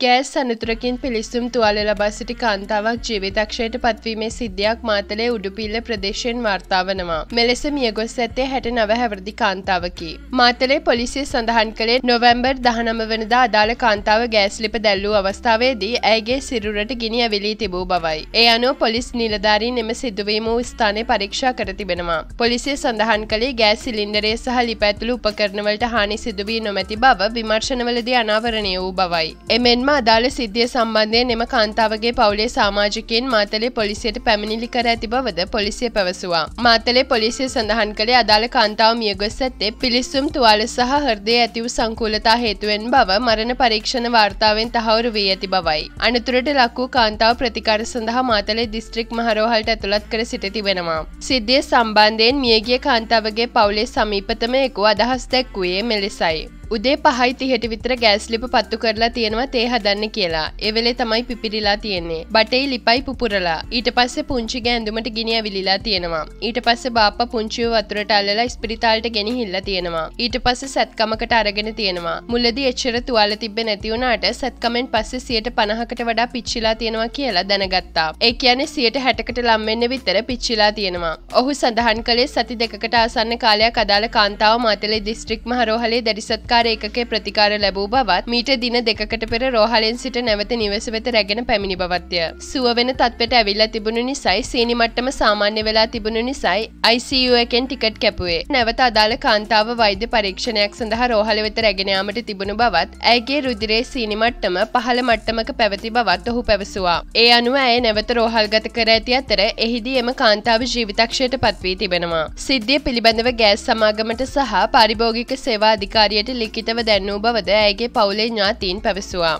Gas සනතුරකින් පිළිස්සුම් තුවාල ලබා සිටි කාන්තාවක් ජීවිතක්ෂයට පත්වීමේ සිද්ධියක් මාතලේ උඩුපිල්ල ප්‍රදේශයෙන් වාර්තාවනවා. මෙලෙස මියගොස් ඇත්තේ හැට නව හැවරදි කාන්තාවකි. මාතලේ පොලිසිය සඳහන් කළේ නොවැම්බර් දහනම වනදා අදාළ කාන්තාව ගෑස්ලිප දැල්ලූ අවස්ථාවේදී ඇගේ සිරුරට ගිනි ඇවිලී තිබූ බවයි. ඒ අනුව පොලිස් නිලධාරීන් එම සිදුවීම වූ ස්ථානය පරීක්ෂා කර තිබෙනවා. පොලිසිය සඳහන් කළේ ගෑස් සිලින්ඩරය සහ ලිප ඇතුළු උපකරණවලට හානි සිදුවී නොමැති බව විමර්ශනවලදී අනාවරණය වූ බවයි. එමෙන් එමෙන්ම අදාළ සිද්ධිය සම්බන්ධයෙන් එම කාන්තාවගේ පවුලේ සාමාජිකයන් මාතලේ පොලිසියට පැමිණිලි කර ඇති බවද පොලිසිය පැවසුවා. මාතලේ පොලිසිය සඳහන් කළේ අදාළ කාන්තාව මියගොස් ඇත්තේ පිලිස්සුම් තුවාල සහ හෘදයේ ඇතිව සංකූලතා හේතුවෙන් බව මරණ පරීක්ෂණ වාර්තාවෙන් තහවුරු වී ඇති බවයි. අනතුරට ලක් වූ කාන්තාව ප්‍රතිකාර සඳහා මාතලේ දිස්ත්‍රික් මහරෝහලට ඇතුළත් කර සිට තිබෙනවා. සිද්ධිය සම්බන්ධයෙන් මියගිය කාන්තාවගේ පවුලේ සමීපතම එකු අදහස් දැක්වුවේ මෙලෙසයි. උදේ පහයි තිහට විතර ගෑස් ලිප පත්තු කරලා තියෙනවා තේ හදන්න කියලා. එවෙලේ තමයි පිපිරිලා තියෙන්නේ. බටේ ලිපයි පුපුරලා. ඊට පස්සේ පුංචි ගෑඳුමට ගිනි ඇවිලිලා තියෙනවා. ඊට පස්සේ බාප්පා පුංචිව වතුරට අල්ලලා ස්පිරිතාලට ගෙනිහිල්ලා තියෙනවා. ඊට පස්සේ සත්කමකට අරගෙන තියෙනවා. මුලදී එච්චර තුවාල තිබ්බේ නැති වුණාට සත්කමෙන් පස්සේ 150කට වඩා පිච්චිලා තියෙනවා කියලා දැනගත්තා. ඒ කියන්නේ 160කට ලම් වෙන්න විතර පිච්චිලා තියෙනවා. ඔහු සඳහන් කළේ සති දෙකකට ආසන්න කාලයක් අදාළ කාන්තාව මාතලේ දිස්ත්‍රික් මහරෝහලේ දැරිසත්කා ආහාර එකේ ප්‍රතිකාර ලැබූ බවත් මීට දින දෙකට පෙර රෝහලෙන් සිට නැවත නිවස වෙත රැගෙන පැමිණි බවත්ය. සුව වෙන තත්වට ඇවිල්ලා තිබුණු නිසයි සීනි මට්ටම සාමාන්‍ය වෙලා තිබුණු නිසයි ICU එකෙන් ටිකට් කැපුවේ. නැවත අදාළ කාන්තාව වෛද්‍ය පරීක්ෂණයක් සඳහා රෝහල වෙත රැගෙන යාමට තිබුණු බවත් ඇගේ රුධිරයේ සීනි මට්ටම පහළ මට්ටමක පැවති බවත් ඔහු පැවසුවා. ඒ අනුව ඇය නැවත රෝහල්ගත කර ඇති අතර එහිදී එම කාන්තාව ජීවිතක්ෂයට පත්වී තිබෙනවා. සිද්ධිය පිළිබඳව ගෑස් සමාගමට සහ පරිභෝගික සේවා අධිකාරියට ලික් ලිඛිතව දැන්නූ බවද ඇගේ පවුලේ ඥාතීන් පැවසවා.